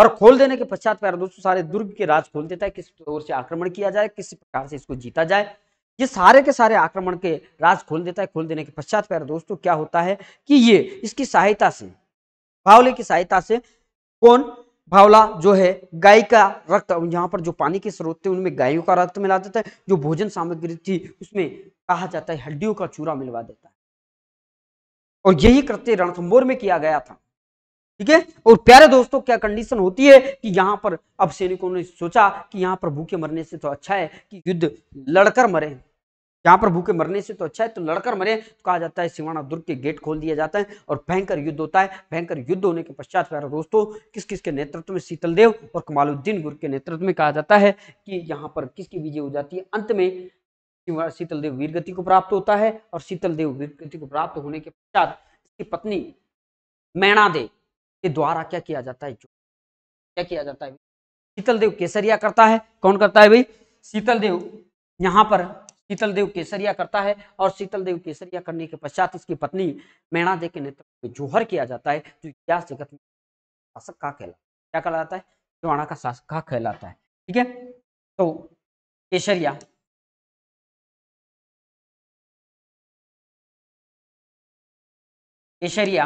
और खोल देने के पश्चात प्यारे दोस्तों सारे दुर्ग के राज खोल देता है किस ओर से आक्रमण किया जाए किस प्रकार से इसको जीता जाए ये सारे के सारे आक्रमण के राज खोल देता है खोल देने के पश्चात प्यारे दोस्तों क्या होता है कि ये इसकी सहायता से भावले की सहायता से कौन भावला जो है गाय का रक्त यहाँ पर जो पानी के स्रोत थे उनमें गायों का रक्त मिला देता है जो भोजन सामग्री थी उसमें कहा जाता है हड्डियों का चूरा मिलवा देता है और यही कृत्य रणथम्बोर में किया गया था ठीक है और प्यारे दोस्तों क्या कंडीशन होती है कि यहाँ पर अब सैनिकों ने सोचा कि यहाँ पर भूखे मरने से तो अच्छा है कि युद्ध लड़कर मरे यहाँ पर भूखे मरने से तो अच्छा है तो लड़कर मरे तो कहा जाता है सिवाना दुर्ग के गेट खोल दिया जाता है और भयंकर युद्ध होता है भयंकर युद्ध होने के पश्चात प्यारे दोस्तों किस किसके नेतृत्व में शीतल देव और कमालुद्दीन गुरु के नेतृत्व में कहा जाता है कि यहाँ पर किसकी विजय हो जाती है अंत में शीतल देव वीरगति को प्राप्त होता है और शीतल देव वीरगति को प्राप्त होने के पश्चात इसकी पत्नी मैणा देव के द्वारा क्या किया जाता है क्या किया जाता है शीतल देव केसरिया करता है कौन करता है भाई शीतल देव यहाँ पर शीतल देव केसरिया करता है और शीतल देव केसरिया करने के पश्चात इसकी पत्नी मैणा दे के नेतृत्व में जोहर किया जाता है जो इतिहास जगत में शासक का कहलाता क्या कहलाता है जोड़ा का शासक का कहलाता है ठीक है तो केसरिया केसरिया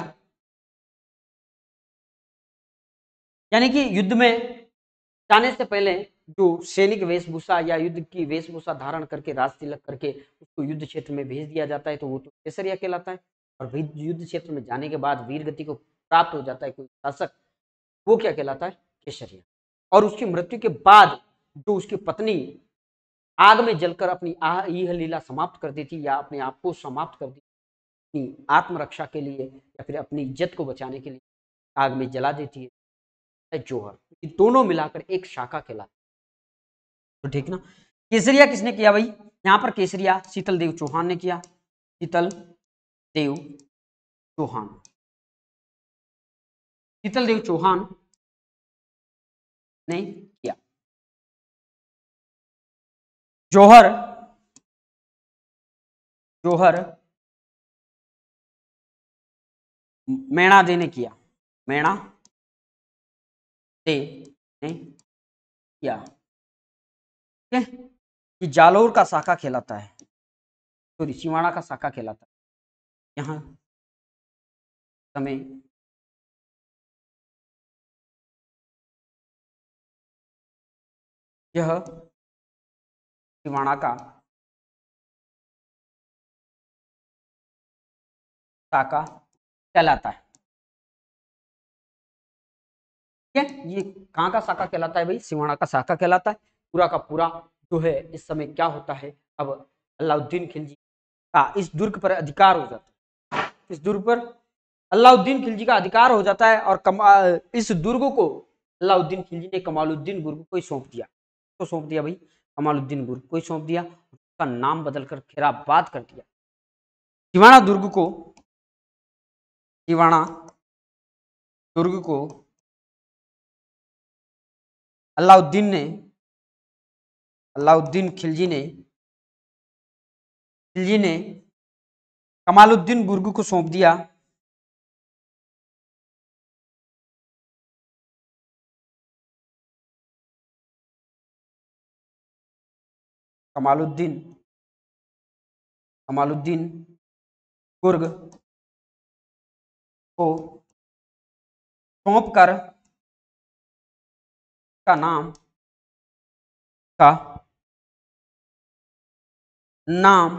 यानी कि युद्ध में जाने से पहले जो सैनिक वेशभूषा या युद्ध की वेशभूषा धारण करके राज तिलक करके उसको युद्ध क्षेत्र में भेज दिया जाता है तो वो तो केसरिया कहलाता है और युद्ध क्षेत्र में जाने के बाद वीर गति को प्राप्त हो जाता है कोई शासक वो क्या कहलाता है केसरिया और उसकी मृत्यु के बाद जो उसकी पत्नी आग में जलकर अपनी आह यह लीला समाप्त कर देती या अपने आप को समाप्त कर देती अपनी आत्मरक्षा के लिए या फिर अपनी इज्जत को बचाने के लिए आग में जला देती है जोहर दोनों मिलाकर एक शाखा कहलाती तो ठीक ना केसरिया किसने किया भाई यहाँ पर केसरिया शीतल देव चौहान ने किया शीतल देव चौहान शीतल देव चौहान ने किया जोहर जोहर मैणा दे ने किया मैणा दे ने किया ठीक है जालौर का शाखा खेलाता है सॉरी तो सिवाड़ा का शाखा खेलाता है यहाँ समय यह सिवाड़ा का शाखा कहलाता है है ये कहाँ का शाखा कहलाता है भाई सिवाणा का शाखा कहलाता है पूरा का पूरा जो है इस समय क्या होता है अब अलाउद्दीन खिलजी का इस दुर्ग पर अधिकार हो जाता है इस दुर्ग पर अलाउद्दीन खिलजी का अधिकार हो जाता है और कमा इस दुर्ग को अलाउद्दीन खिलजी ने कमालुद्दीन गुर्ग को ही सौंप दिया तो सौंप दिया भाई कमालुद्दीन गुर्ग को ही सौंप दिया उसका नाम बदलकर खेराबाद कर दिया सिवाना दुर्ग को सिवाना दुर्ग को अलाउद्दीन ने अलाउद्दीन खिलजी ने खिलजी ने कमालुद्दीन गुर्गू को सौंप दिया कमालुद्दीन कमालुद्दीन गुर्ग को सौंप कर का नाम का नाम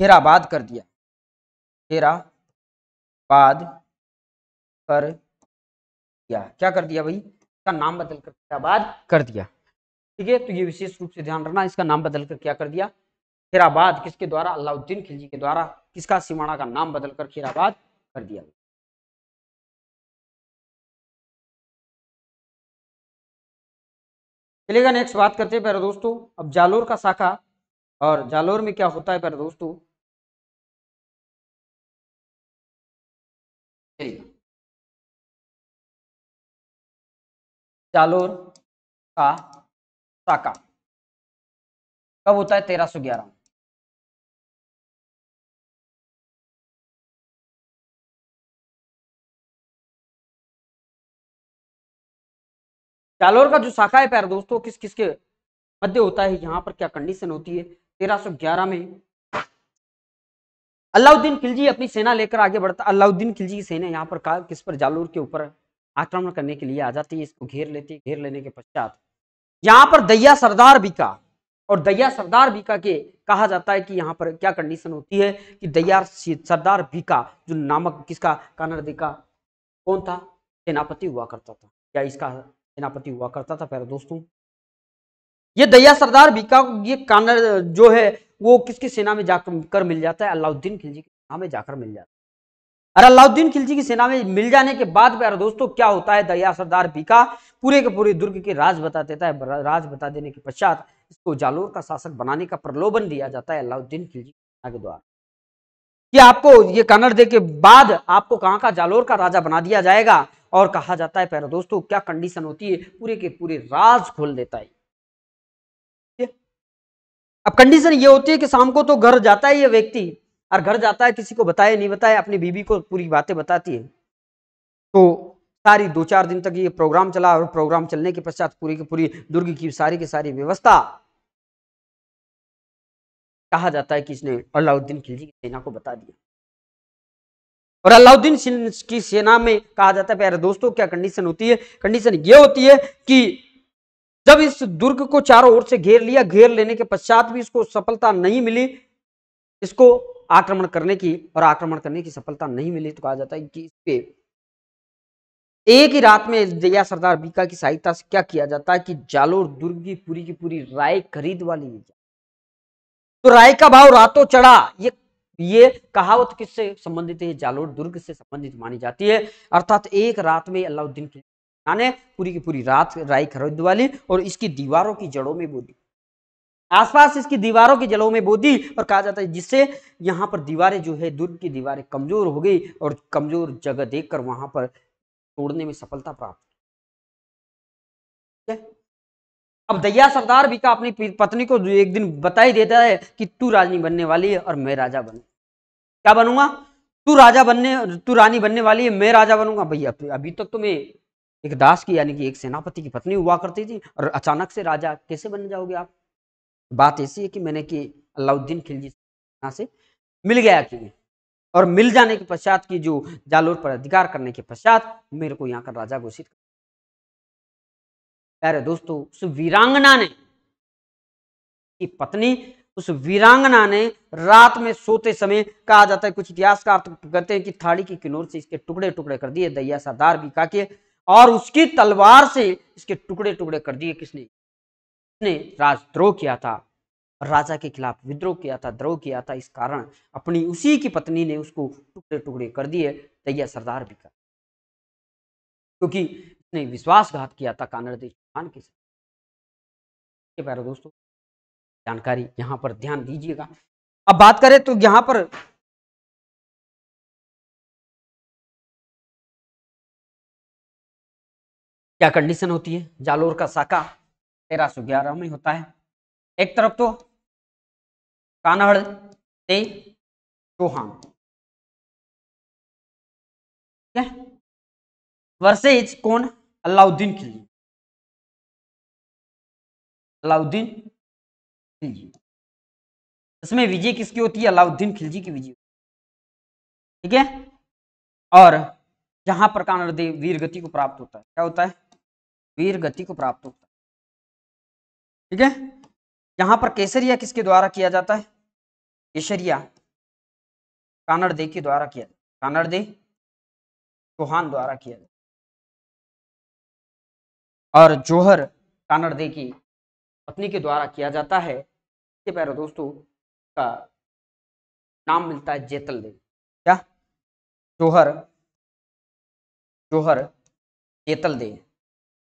हेराबाद कर दिया हेराबाद कर दिया क्या कर दिया भाई इसका नाम बदल कर हेराबाद कर दिया ठीक है तो ये विशेष रूप से ध्यान रखना इसका नाम बदल कर क्या कर दिया हेराबाद किसके द्वारा अलाउद्दीन खिलजी के द्वारा किसका सिमाड़ा का नाम बदलकर हेराबाद कर दिया चलेगा नेक्स्ट बात करते हैं प्यारे दोस्तों अब जालोर का शाखा और जालोर में क्या होता है प्यारे दोस्तों जालोर का शाखा कब होता है तेरह सौ ग्यारह जालोर का जो शाखा है प्यार दोस्तों किस किस के मध्य होता है यहाँ पर क्या कंडीशन होती है ग्यारह में अलाउद्दीन खिलजी अपनी सेना लेकर आगे बढ़ता अलाउद्दीन खिलजी की सेना यहाँ पर किस पर जालोर के ऊपर आक्रमण करने के लिए आ जाती है इसको घेर लेती है घेर लेने के पश्चात यहाँ पर दैया सरदार बीका और दया सरदार बीका के कहा जाता है कि यहाँ पर क्या कंडीशन होती है कि दया सरदार बीका जो नामक किसका कानर का कौन था सेनापति हुआ करता था या इसका सेनापति हुआ करता था प्यारे दोस्तों ये दया सरदार बीका ये कानर जो है वो किसकी सेना में जाकर मिल जाता है अलाउद्दीन खिलजी की सेना में जाकर मिल जाता है और अलाउद्दीन खिलजी की सेना में मिल जाने के बाद प्यारे दोस्तों क्या होता है दया सरदार बीका पूरे के पूरे दुर्ग के राज बता देता है राज बता देने के पश्चात इसको जालोर का शासक बनाने का प्रलोभन दिया जाता है अलाउद्दीन खिलजी के द्वारा कि आपको ये कानर दे के बाद आपको कहाँ का जालोर का राजा बना दिया जाएगा और कहा जाता है प्यारे दोस्तों क्या कंडीशन होती है पूरे के पूरे राज खोल देता है अब कंडीशन ये होती है कि शाम को तो घर जाता है ये व्यक्ति और घर जाता है किसी को बताए नहीं बताए अपनी बीबी को पूरी बातें बताती है तो सारी दो चार दिन तक ये प्रोग्राम चला और प्रोग्राम चलने के पश्चात पूरी की पूरी दुर्ग की सारी की सारी व्यवस्था कहा जाता है कि इसने अलाउद्दीन खिलजी की सेना को बता दिया और अलाउद्दीन की सेना में कहा जाता है प्यारे दोस्तों क्या कंडीशन होती है कंडीशन ये होती है कि जब इस दुर्ग को चारों ओर से घेर लिया घेर लेने के पश्चात भी इसको सफलता नहीं मिली इसको आक्रमण करने की और आक्रमण करने की सफलता नहीं मिली तो कहा जाता है कि इस पे एक ही रात में जया सरदार बीका की सहायता से क्या किया जाता है कि जालोर दुर्ग की पूरी की पूरी राय खरीद वाली तो राय का भाव रातों चढ़ा ये ये कहावत किससे संबंधित है जालोर दुर्ग से संबंधित मानी जाती है अर्थात एक रात में अलाउद्दीन खिलजी पूरी की पूरी रात राय खरीद वाली और इसकी दीवारों की जड़ों में बोधी आसपास इसकी दीवारों की जड़ों में बोधी और कहा जाता है जिससे यहाँ पर दीवारें जो है दुर्ग की दीवारें कमजोर हो गई और कमजोर जगह देखकर वहां पर तोड़ने में सफलता प्राप्त अब दया सरदार भी का अपनी पत्नी को एक दिन बताई देता है कि तू राजनी बनने वाली है और मैं राजा बनू क्या बनूंगा तू राजा बनने तू रानी बनने वाली है मैं राजा बनूंगा भैया अभी तक तो मैं एक दास की यानी कि एक सेनापति की पत्नी हुआ करती थी और अचानक से राजा कैसे बन जाओगे आप बात ऐसी है कि मैंने कि अलाउद्दीन खिलजी से मिल गया कि और मिल जाने के पश्चात की जो जालोर पर अधिकार करने के पश्चात मेरे को यहाँ का राजा घोषित कर दोस्तों उस वीरांगना ने की पत्नी उस वीरांगना ने रात में सोते समय कहा जाता है कुछ इतिहासकार तो कहते हैं कि थाली की किनोर से इसके टुकड़े टुकड़े कर दिए दैया सादार भी का के और उसकी तलवार से इसके टुकड़े टुकड़े कर दिए किसने ने राजद्रोह किया था राजा के खिलाफ विद्रोह किया था द्रोह किया था इस कारण अपनी उसी की पत्नी ने उसको टुकड़े टुकड़े कर दिए दैया सरदार भी का क्योंकि उसने विश्वासघात किया था कानड़ देश के साथ दोस्तों जानकारी यहां पर ध्यान दीजिएगा अब बात करें तो यहां पर क्या कंडीशन होती है जालोर का शाखा तेरह सौ ग्यारह में होता है एक तरफ तो कानहड़ ते चौहान वर्सेज कौन अलाउद्दीन खिलजी अलाउद्दीन खिलजी इसमें विजय किसकी होती है अलाउद्दीन खिलजी की विजय ठीक है और जहां पर देव वीर गति को प्राप्त होता है क्या होता है वीर गति को प्राप्त होता है ठीक है यहां पर केसरिया किसके द्वारा किया जाता है केसरिया कानड़दे के द्वारा किया जाता है कानड़दे चौहान द्वारा किया जाता और जोहर कानड़दे की पत्नी के द्वारा किया जाता है सबसे प्यारे दोस्तों का नाम मिलता है जेतल देव क्या जोहर जोहर जैतल देव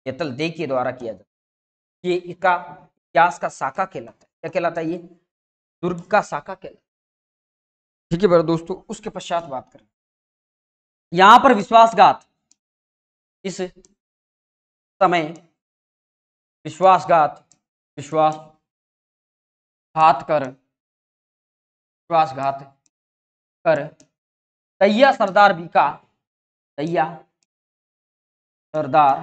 जैतल देव के द्वारा किया जाता ये इका इतिहास का शाखा कहलाता है क्या कहलाता है ये दुर्ग का शाखा कहलाता है ठीक है बड़े दोस्तों उसके पश्चात बात करें यहां पर विश्वासघात इस समय विश्वासघात विश्वास घात कर विश्वासघात कर तैया सरदार बीका तैया सरदार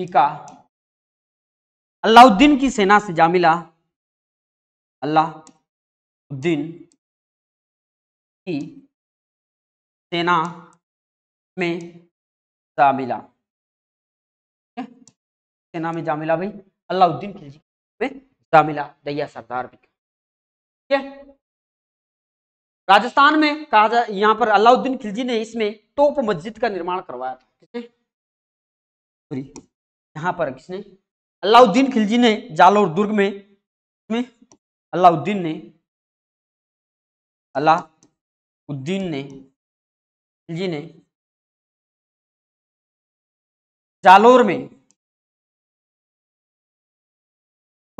बीका अलाउद्दीन की सेना से जा मिला अलाउद्दीन की सेना में जा मिला सेना में जा मिला भाई अलाउद्दीन खिलजी में दामिला दैया सरदार भी ठीक है राजस्थान में कहा जा यहाँ पर अलाउद्दीन खिलजी ने इसमें तोप मस्जिद का निर्माण करवाया था किसने सॉरी यहाँ पर किसने अलाउद्दीन खिलजी ने जालौर दुर्ग में में अलाउद्दीन ने अलाउद्दीन ने खिलजी ने जालौर में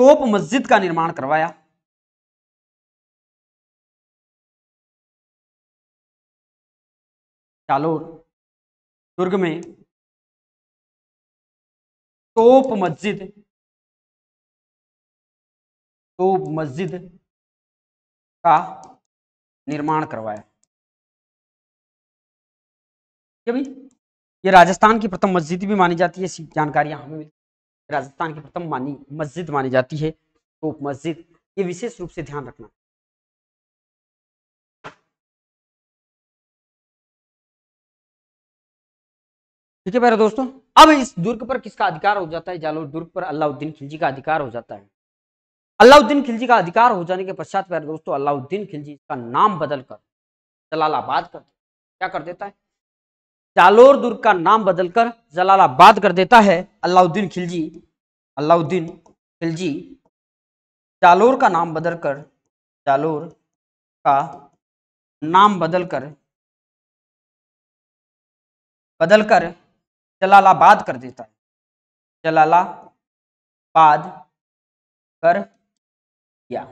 तोप मस्जिद का निर्माण करवाया चालोर दुर्ग में तोप मस्जिद तोप मस्जिद का निर्माण करवाया ये राजस्थान की प्रथम मस्जिद भी मानी जाती है जानकारियां हमें मिलती राजस्थान की प्रथम मानी मस्जिद मानी जाती है तो मस्जिद ये विशेष रूप से ध्यान रखना ठीक है प्यारे दोस्तों अब इस दुर्ग पर किसका अधिकार हो जाता है जालोर दुर्ग पर अलाउद्दीन खिलजी का अधिकार हो जाता है अलाउद्दीन खिलजी का अधिकार हो जाने के पश्चात प्यारे दोस्तों अलाउद्दीन खिलजी का नाम बदलकर जलालाबाद कर क्या कर देता है जालोर दुर्ग का नाम बदलकर जलालाबाद कर देता है अलाउद्दीन खिलजी अलाउद्दीन खिलजी जालोर का नाम बदलकर जालोर का नाम बदलकर बदलकर जलालाबाद कर देता है जलालाबाद कर दिया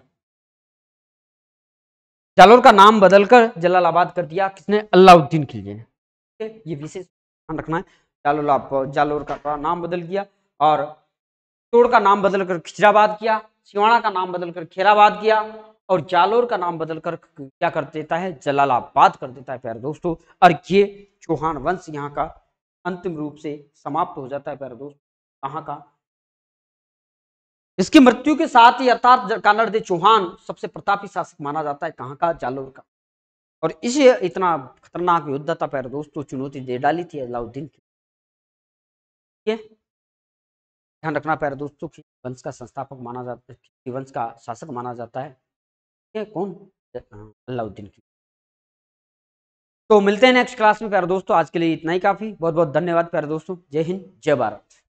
जालोर का नाम बदलकर जलालाबाद कर दिया किसने अलाउद्दीन खिलजी ने ये विशेष ध्यान रखना है आप जालोर का नाम बदल किया और तोड़ का नाम बदलकर खिजराबाद किया सिवाना का नाम बदलकर खेराबाद किया और जालोर का नाम बदलकर क्या कर देता है जलालाबाद कर देता है प्यारे दोस्तों और ये चौहान वंश यहाँ का अंतिम रूप से समाप्त हो जाता है प्यारे दोस्तों कहाँ का इसकी मृत्यु के साथ ही अर्थात दे चौहान सबसे प्रतापी शासक माना जाता है कहाँ का जालोर का और इसे इतना खतरनाक था पैर दोस्तों चुनौती दे डाली थी अलाउद्दीन की ध्यान रखना पैर दोस्तों की वंश का संस्थापक माना जाता है वंश का शासक माना जाता है ये कौन अलाउद्दीन की तो मिलते हैं नेक्स्ट क्लास में प्यारे दोस्तों आज के लिए इतना ही काफी बहुत बहुत धन्यवाद प्यारे दोस्तों जय हिंद जय भारत